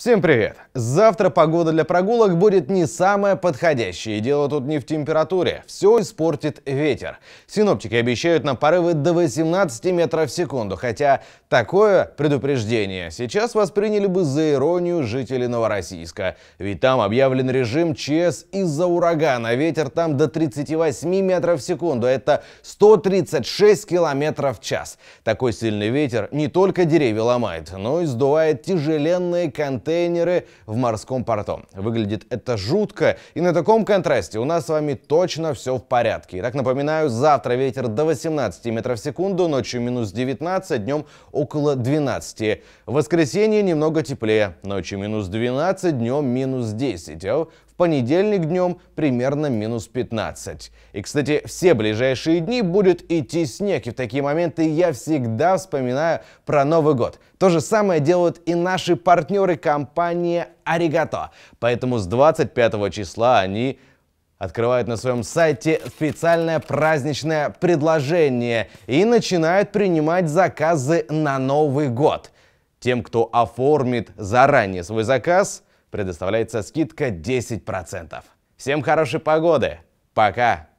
Всем привет! Завтра погода для прогулок будет не самая подходящая, и дело тут не в температуре. Все испортит ветер. Синоптики обещают нам порывы до 18 метров в секунду, хотя такое предупреждение сейчас восприняли бы за иронию жители Новороссийска. Ведь там объявлен режим ЧС из-за урагана. Ветер там до 38 метров в секунду, это 136 километров в час. Такой сильный ветер не только деревья ломает, но и сдувает тяжеленные контейнеры контейнеры в морском порту. Выглядит это жутко, и на таком контрасте у нас с вами точно все в порядке. Итак, напоминаю, завтра ветер до 18 метров в секунду, ночью минус 19, а днем около 12. В воскресенье немного теплее, ночью минус 12, днем минус 10, а понедельник днем примерно минус 15. И, кстати, все ближайшие дни будет идти снег, и в такие моменты я всегда вспоминаю про Новый год. То же самое делают и наши партнеры компании Аригато. Поэтому с 25 числа они открывают на своем сайте специальное праздничное предложение и начинают принимать заказы на Новый год. Тем, кто оформит заранее свой заказ – предоставляется скидка 10%. Всем хорошей погоды! Пока!